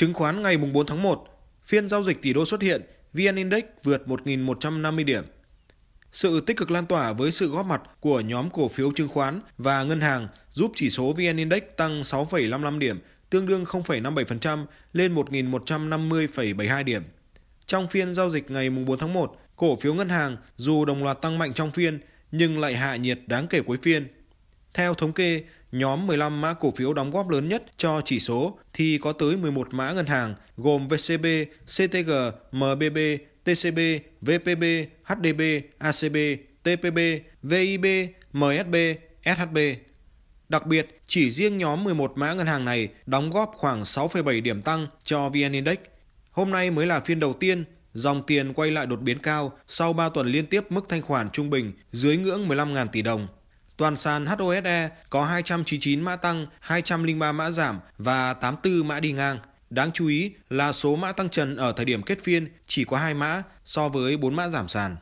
Chứng khoán ngày 4 tháng 1, phiên giao dịch tỷ đô xuất hiện, VN Index vượt 1.150 điểm. Sự tích cực lan tỏa với sự góp mặt của nhóm cổ phiếu chứng khoán và ngân hàng giúp chỉ số VN Index tăng 6,55 điểm, tương đương 0,57% lên 1.150,72 điểm. Trong phiên giao dịch ngày 4 tháng 1, cổ phiếu ngân hàng dù đồng loạt tăng mạnh trong phiên nhưng lại hạ nhiệt đáng kể cuối phiên. Theo thống kê, Nhóm 15 mã cổ phiếu đóng góp lớn nhất cho chỉ số thì có tới 11 mã ngân hàng gồm VCB, CTG, MBB, TCB, VPB, HDB, ACB, TPB, VIB, MSB, SHB. Đặc biệt, chỉ riêng nhóm 11 mã ngân hàng này đóng góp khoảng 6,7 điểm tăng cho VN Index. Hôm nay mới là phiên đầu tiên dòng tiền quay lại đột biến cao sau 3 tuần liên tiếp mức thanh khoản trung bình dưới ngưỡng 15.000 tỷ đồng. Toàn sàn HOSE có 299 mã tăng, 203 mã giảm và 84 mã đi ngang. Đáng chú ý là số mã tăng trần ở thời điểm kết phiên chỉ có 2 mã so với 4 mã giảm sàn.